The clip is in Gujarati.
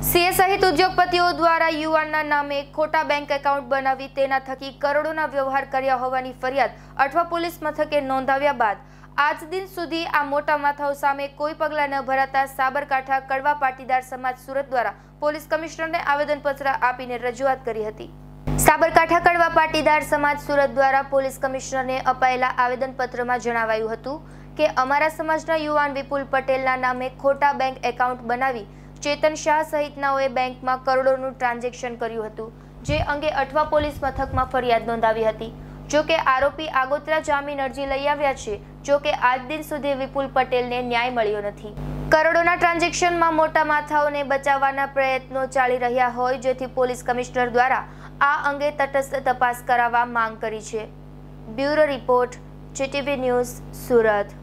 સીએ સહિત ઉદ્યોગપતિઓ દ્વારા યુવાનના નામે ખોટા બેંક એકાઉન્ટ બનાવી તેના થકી કરોડોના વ્યવહાર કર્યા હોવાની ફરિયાદ અઠવા પોલીસ મથકે નોંધાવ્યા બાદ આજ દિન સુધી આ મોટા માથાઓ સામે કોઈ પગલાં ન ભરાતા સાબરકાંઠા કડવા પાટીદાર સમાજ સુરત દ્વારા પોલીસ કમિશનરને આવેદનપત્ર આપીને રજૂઆત કરી હતી સાબરકાંઠા કડવા પાટીદાર સમાજ સુરત દ્વારા પોલીસ કમિશનરને અપાયેલા આવેદનપત્રમાં જણાવાયું હતું કે અમારા સમાજના યુવાન વિપુલ પટેલના નામે ખોટા બેંક એકાઉન્ટ બનાવી ચેતન શાહ સહિતનાઓએ બેંકમાં કરોડોનું ટ્રાન્ઝેક્શન કર્યું હતું જે અંગે અઠવા પોલીસ મથકમાં ફરિયાદ નોંધાવી હતી જો કે આરોપી આગોતરા જામીન અરજી લઈ આવ્યા છે જો કે આજ દિન સુધી વિપુલ પટેલને ન્યાય મળ્યો નથી કરોડોના ટ્રાન્ઝેક્શનમાં મોટા માથાઓને બચાવવાના પ્રયત્નો ચાલી રહ્યા હોય જેથી પોલીસ કમિશનર દ્વારા આ અંગે તટસ્થ તપાસ કરાવવા માંગ કરી છે bureau report GTV news Surat